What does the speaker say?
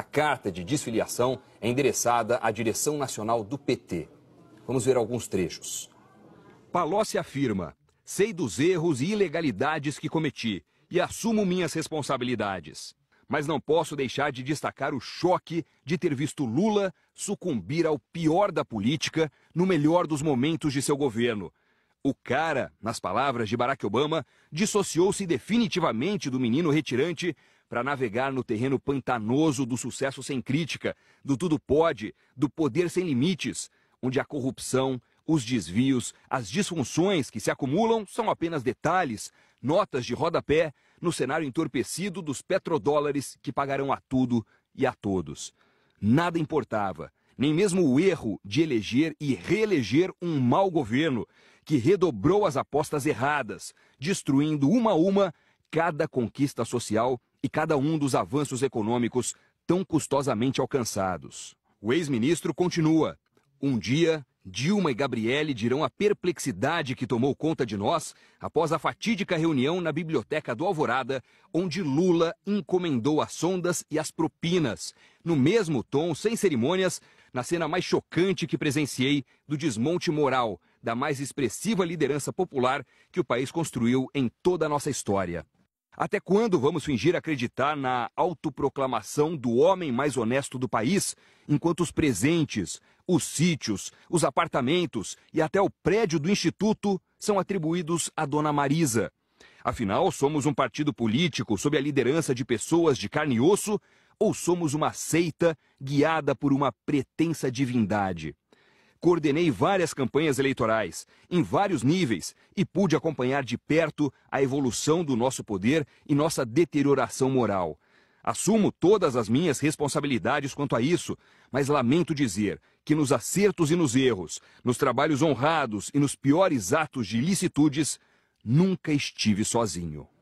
A carta de desfiliação é endereçada à direção nacional do PT. Vamos ver alguns trechos. Palocci afirma: sei dos erros e ilegalidades que cometi e assumo minhas responsabilidades. Mas não posso deixar de destacar o choque de ter visto Lula sucumbir ao pior da política no melhor dos momentos de seu governo. O cara, nas palavras de Barack Obama, dissociou-se definitivamente do menino retirante para navegar no terreno pantanoso do sucesso sem crítica, do tudo pode, do poder sem limites, onde a corrupção, os desvios, as disfunções que se acumulam são apenas detalhes, notas de rodapé no cenário entorpecido dos petrodólares que pagarão a tudo e a todos. Nada importava, nem mesmo o erro de eleger e reeleger um mau governo que redobrou as apostas erradas, destruindo uma a uma cada conquista social e cada um dos avanços econômicos tão custosamente alcançados. O ex-ministro continua. Um dia, Dilma e Gabriele dirão a perplexidade que tomou conta de nós após a fatídica reunião na biblioteca do Alvorada, onde Lula encomendou as sondas e as propinas, no mesmo tom, sem cerimônias, na cena mais chocante que presenciei do desmonte moral da mais expressiva liderança popular que o país construiu em toda a nossa história. Até quando vamos fingir acreditar na autoproclamação do homem mais honesto do país, enquanto os presentes, os sítios, os apartamentos e até o prédio do Instituto são atribuídos à dona Marisa? Afinal, somos um partido político sob a liderança de pessoas de carne e osso ou somos uma seita guiada por uma pretensa divindade? Coordenei várias campanhas eleitorais, em vários níveis, e pude acompanhar de perto a evolução do nosso poder e nossa deterioração moral. Assumo todas as minhas responsabilidades quanto a isso, mas lamento dizer que nos acertos e nos erros, nos trabalhos honrados e nos piores atos de ilicitudes, nunca estive sozinho.